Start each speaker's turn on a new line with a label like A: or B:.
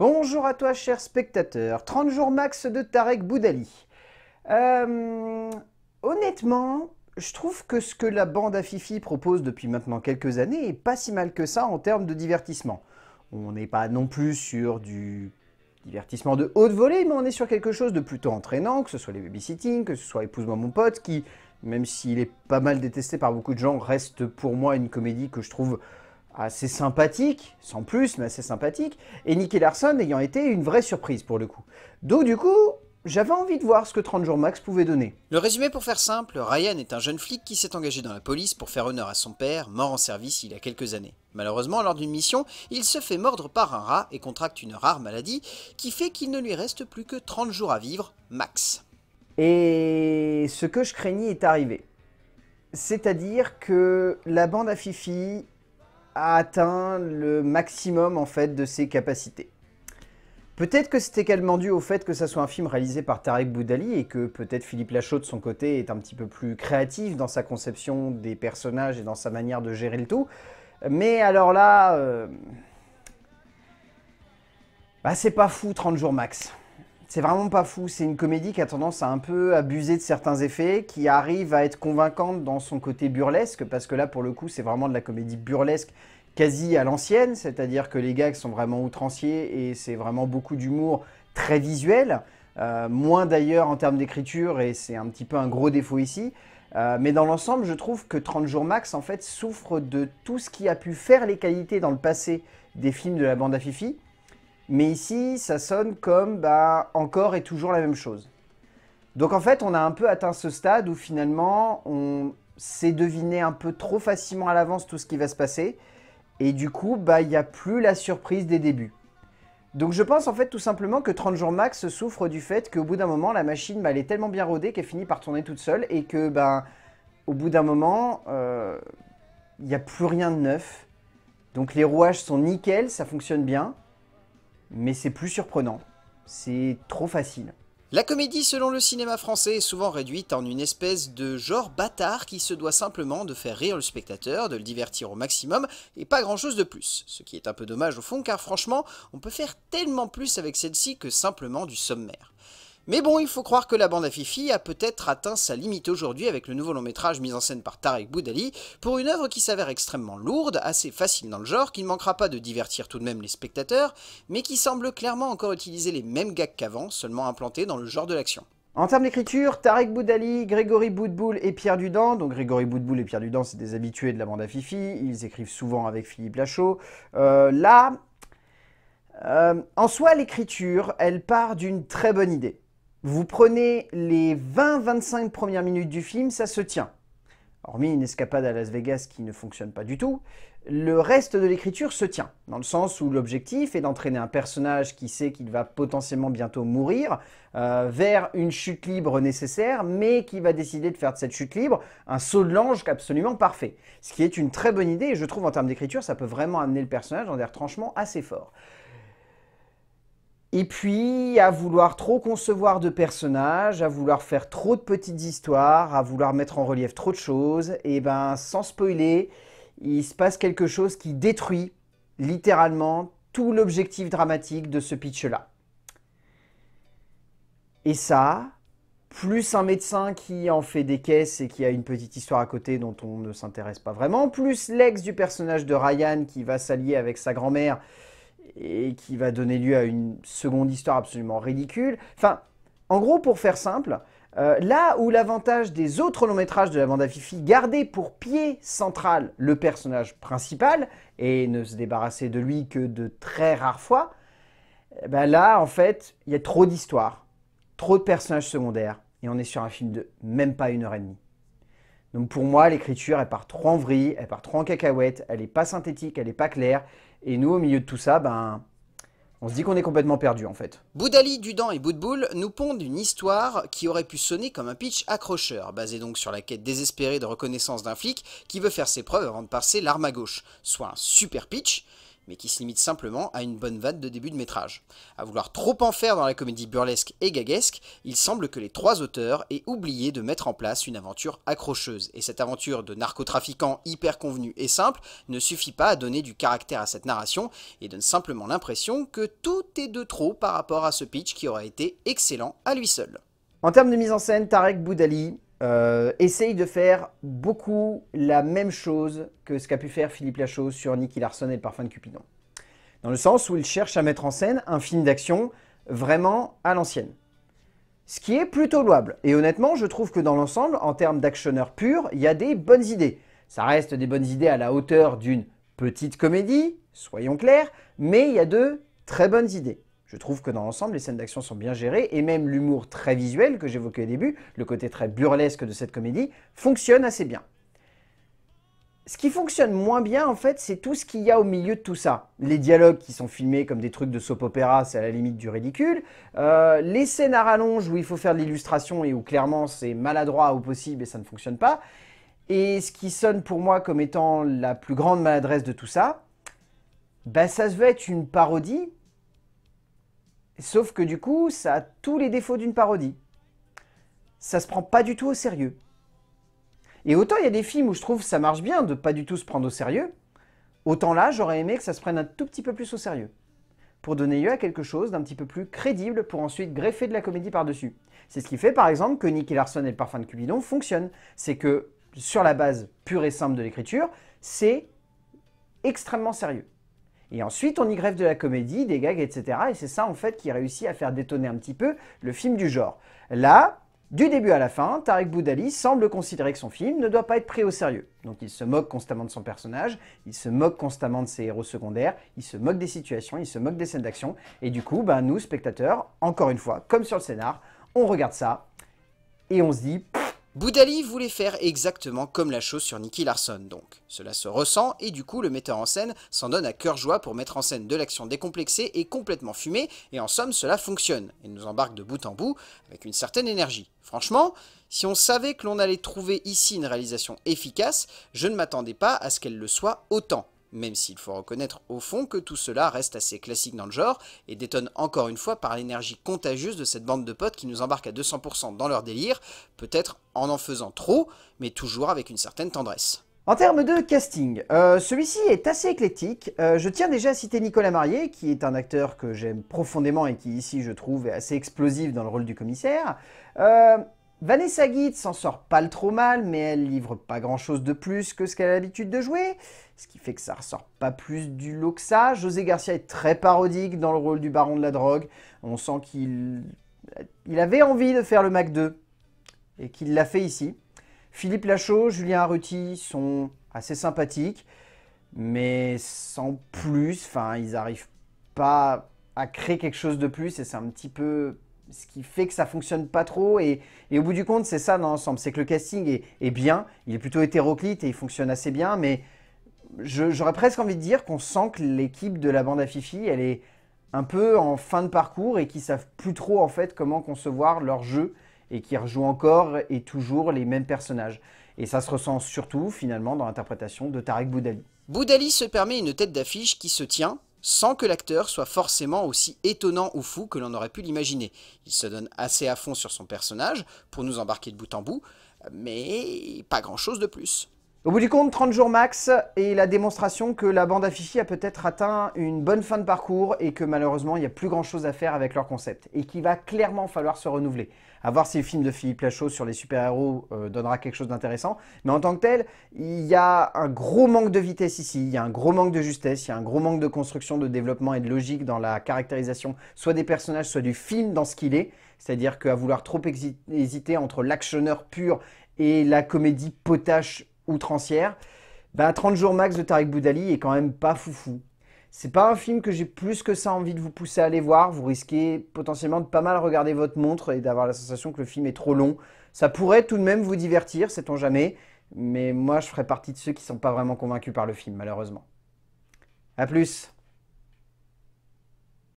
A: Bonjour à toi, cher spectateur. 30 jours max de Tarek Boudali. Euh, honnêtement, je trouve que ce que la bande à Fifi propose depuis maintenant quelques années est pas si mal que ça en termes de divertissement. On n'est pas non plus sur du divertissement de haute volée, mais on est sur quelque chose de plutôt entraînant, que ce soit les babysitting, que ce soit Épouse-moi mon pote, qui, même s'il est pas mal détesté par beaucoup de gens, reste pour moi une comédie que je trouve assez sympathique, sans plus, mais assez sympathique, et Nicky Larson ayant été une vraie surprise pour le coup. Donc du coup, j'avais envie de voir ce que 30 jours max pouvait donner. Le résumé pour faire simple, Ryan est un jeune flic qui s'est engagé dans la police pour faire honneur à son père, mort en service il y a quelques années. Malheureusement, lors d'une mission, il se fait mordre par un rat et contracte une rare maladie qui fait qu'il ne lui reste plus que 30 jours à vivre, max. Et ce que je craignais est arrivé. C'est-à-dire que la bande à Fifi a atteint le maximum en fait de ses capacités. Peut-être que c'est également dû au fait que ça soit un film réalisé par Tarek Boudali et que peut-être Philippe Lachaud de son côté est un petit peu plus créatif dans sa conception des personnages et dans sa manière de gérer le tout. Mais alors là... Euh, bah c'est pas fou 30 jours max. C'est vraiment pas fou. C'est une comédie qui a tendance à un peu abuser de certains effets, qui arrive à être convaincante dans son côté burlesque, parce que là, pour le coup, c'est vraiment de la comédie burlesque quasi à l'ancienne, c'est-à-dire que les gags sont vraiment outranciers et c'est vraiment beaucoup d'humour très visuel. Euh, moins d'ailleurs en termes d'écriture, et c'est un petit peu un gros défaut ici. Euh, mais dans l'ensemble, je trouve que 30 jours max, en fait, souffre de tout ce qui a pu faire les qualités dans le passé des films de la bande à Fifi, mais ici, ça sonne comme bah, encore et toujours la même chose. Donc en fait, on a un peu atteint ce stade où finalement, on sait deviner un peu trop facilement à l'avance tout ce qui va se passer. Et du coup, bah, il n'y a plus la surprise des débuts. Donc je pense en fait tout simplement que 30 jours max souffre du fait qu'au bout d'un moment, la machine, bah, elle est tellement bien rodée qu'elle finit par tourner toute seule et que, bah, au bout d'un moment, euh, il n'y a plus rien de neuf. Donc les rouages sont nickels, ça fonctionne bien mais c'est plus surprenant. C'est trop facile. La comédie, selon le cinéma français, est souvent réduite en une espèce de genre bâtard qui se doit simplement de faire rire le spectateur, de le divertir au maximum, et pas grand-chose de plus. Ce qui est un peu dommage au fond, car franchement, on peut faire tellement plus avec celle-ci que simplement du sommaire. Mais bon, il faut croire que la bande à Fifi a peut-être atteint sa limite aujourd'hui avec le nouveau long métrage mis en scène par Tarek Boudali pour une œuvre qui s'avère extrêmement lourde, assez facile dans le genre, qui ne manquera pas de divertir tout de même les spectateurs, mais qui semble clairement encore utiliser les mêmes gags qu'avant, seulement implantés dans le genre de l'action. En termes d'écriture, Tarek Boudali, Grégory Boudboul et Pierre Dudan. Donc Grégory Boudboul et Pierre Dudan, c'est des habitués de la bande à Fifi. Ils écrivent souvent avec Philippe Lachaud. Euh, là, euh, en soi, l'écriture, elle part d'une très bonne idée. Vous prenez les 20-25 premières minutes du film, ça se tient. Hormis une escapade à Las Vegas qui ne fonctionne pas du tout, le reste de l'écriture se tient, dans le sens où l'objectif est d'entraîner un personnage qui sait qu'il va potentiellement bientôt mourir euh, vers une chute libre nécessaire, mais qui va décider de faire de cette chute libre un saut de l'ange absolument parfait. Ce qui est une très bonne idée, et je trouve en termes d'écriture, ça peut vraiment amener le personnage dans des retranchements assez forts. Et puis, à vouloir trop concevoir de personnages, à vouloir faire trop de petites histoires, à vouloir mettre en relief trop de choses, et eh ben, sans spoiler, il se passe quelque chose qui détruit, littéralement, tout l'objectif dramatique de ce pitch-là. Et ça, plus un médecin qui en fait des caisses et qui a une petite histoire à côté dont on ne s'intéresse pas vraiment, plus l'ex du personnage de Ryan qui va s'allier avec sa grand-mère et qui va donner lieu à une seconde histoire absolument ridicule. Enfin, en gros, pour faire simple, euh, là où l'avantage des autres longs métrages de la bande à Fifi gardait pour pied central le personnage principal et ne se débarrassait de lui que de très rares fois, eh ben là, en fait, il y a trop d'histoires, trop de personnages secondaires, et on est sur un film de même pas une heure et demie. Donc pour moi, l'écriture, elle part trop en vrille, elle part trop en cacahuètes, elle n'est pas synthétique, elle n'est pas claire. Et nous, au milieu de tout ça, ben, on se dit qu'on est complètement perdu en fait. Boudali, Dudan et Boudboul nous pondent une histoire qui aurait pu sonner comme un pitch accrocheur, basé donc sur la quête désespérée de reconnaissance d'un flic qui veut faire ses preuves avant de passer l'arme à gauche, soit un super pitch, mais qui se limite simplement à une bonne vague de début de métrage. À vouloir trop en faire dans la comédie burlesque et gaguesque, il semble que les trois auteurs aient oublié de mettre en place une aventure accrocheuse, et cette aventure de narcotrafiquant hyper convenu et simple ne suffit pas à donner du caractère à cette narration, et donne simplement l'impression que tout est de trop par rapport à ce pitch qui aurait été excellent à lui seul. En termes de mise en scène, Tarek Boudali, euh, essaye de faire beaucoup la même chose que ce qu'a pu faire Philippe Lachaud sur Nicky Larson et le parfum de Cupidon. Dans le sens où il cherche à mettre en scène un film d'action vraiment à l'ancienne. Ce qui est plutôt louable. Et honnêtement, je trouve que dans l'ensemble, en termes d'actionneur pur, il y a des bonnes idées. Ça reste des bonnes idées à la hauteur d'une petite comédie, soyons clairs, mais il y a de très bonnes idées. Je trouve que dans l'ensemble, les scènes d'action sont bien gérées et même l'humour très visuel que j'évoquais au début, le côté très burlesque de cette comédie, fonctionne assez bien. Ce qui fonctionne moins bien, en fait, c'est tout ce qu'il y a au milieu de tout ça. Les dialogues qui sont filmés comme des trucs de soap-opéra, c'est à la limite du ridicule. Euh, les scènes à rallonge où il faut faire de l'illustration et où clairement c'est maladroit au possible et ça ne fonctionne pas. Et ce qui sonne pour moi comme étant la plus grande maladresse de tout ça, bah ça se veut être une parodie, Sauf que du coup, ça a tous les défauts d'une parodie. Ça se prend pas du tout au sérieux. Et autant il y a des films où je trouve ça marche bien de pas du tout se prendre au sérieux, autant là, j'aurais aimé que ça se prenne un tout petit peu plus au sérieux. Pour donner lieu à quelque chose d'un petit peu plus crédible pour ensuite greffer de la comédie par-dessus. C'est ce qui fait par exemple que Nicky Larson et le parfum de Cubidon fonctionnent. C'est que, sur la base pure et simple de l'écriture, c'est extrêmement sérieux. Et ensuite, on y greffe de la comédie, des gags, etc. Et c'est ça, en fait, qui réussit à faire détonner un petit peu le film du genre. Là, du début à la fin, Tarek Boudali semble considérer que son film ne doit pas être pris au sérieux. Donc il se moque constamment de son personnage, il se moque constamment de ses héros secondaires, il se moque des situations, il se moque des scènes d'action. Et du coup, ben, nous, spectateurs, encore une fois, comme sur le scénar, on regarde ça et on se dit Boudali voulait faire exactement comme la chose sur Nicky Larson, donc. Cela se ressent, et du coup, le metteur en scène s'en donne à cœur joie pour mettre en scène de l'action décomplexée et complètement fumée, et en somme, cela fonctionne, et nous embarque de bout en bout avec une certaine énergie. Franchement, si on savait que l'on allait trouver ici une réalisation efficace, je ne m'attendais pas à ce qu'elle le soit autant même s'il faut reconnaître au fond que tout cela reste assez classique dans le genre et détonne encore une fois par l'énergie contagieuse de cette bande de potes qui nous embarque à 200% dans leur délire, peut-être en en faisant trop, mais toujours avec une certaine tendresse. En termes de casting, euh, celui-ci est assez éclectique. Euh, je tiens déjà à citer Nicolas Marié, qui est un acteur que j'aime profondément et qui ici je trouve est assez explosif dans le rôle du commissaire. Euh, Vanessa Guide s'en sort pas le trop mal, mais elle livre pas grand chose de plus que ce qu'elle a l'habitude de jouer, ce qui fait que ça ressort pas plus du lot que ça. José Garcia est très parodique dans le rôle du baron de la drogue, on sent qu'il il avait envie de faire le Mac 2, et qu'il l'a fait ici. Philippe Lachaud, Julien Arruti sont assez sympathiques, mais sans plus, enfin ils arrivent pas à créer quelque chose de plus, et c'est un petit peu ce qui fait que ça fonctionne pas trop. Et, au bout du compte, c'est ça dans l'ensemble. C'est que le casting est, bien, il est plutôt hétéroclite et il fonctionne assez bien. Mais j'aurais presque envie de dire qu'on sent que l'équipe de la bande à Fifi, elle est un peu en fin de parcours et qui savent plus trop en fait comment concevoir leur jeu et qu'ils rejouent encore et toujours les mêmes personnages. Et ça se ressent surtout finalement dans l'interprétation de Tarek Boudali. Boudali se permet une tête d'affiche qui se tient, sans que l'acteur soit forcément aussi étonnant ou fou que l'on aurait pu l'imaginer. Il se donne assez à fond sur son personnage pour nous embarquer de bout en bout, mais pas grand-chose de plus. Au bout du compte, 30 jours max et la démonstration que la bande à a peut-être atteint une bonne fin de parcours et que malheureusement il n'y a plus grand chose à faire avec leur concept et qu'il va clairement falloir se renouveler. A voir si le film de Philippe Lachaud sur les super-héros euh, donnera quelque chose d'intéressant, mais en tant que tel, il y a un gros manque de vitesse ici, il y a un gros manque de justesse, il y a un gros manque de construction, de développement et de logique dans la caractérisation soit des personnages, soit du film dans ce qu'il est. C'est-à-dire qu'à vouloir trop hésiter entre l'actionneur pur et la comédie potache outrancière, bah 30 jours max de Tariq Boudali est quand même pas foufou. C'est pas un film que j'ai plus que ça envie de vous pousser à aller voir. Vous risquez potentiellement de pas mal regarder votre montre et d'avoir la sensation que le film est trop long. Ça pourrait tout de même vous divertir, sait-on jamais. Mais moi, je ferais partie de ceux qui sont pas vraiment convaincus par le film, malheureusement. A plus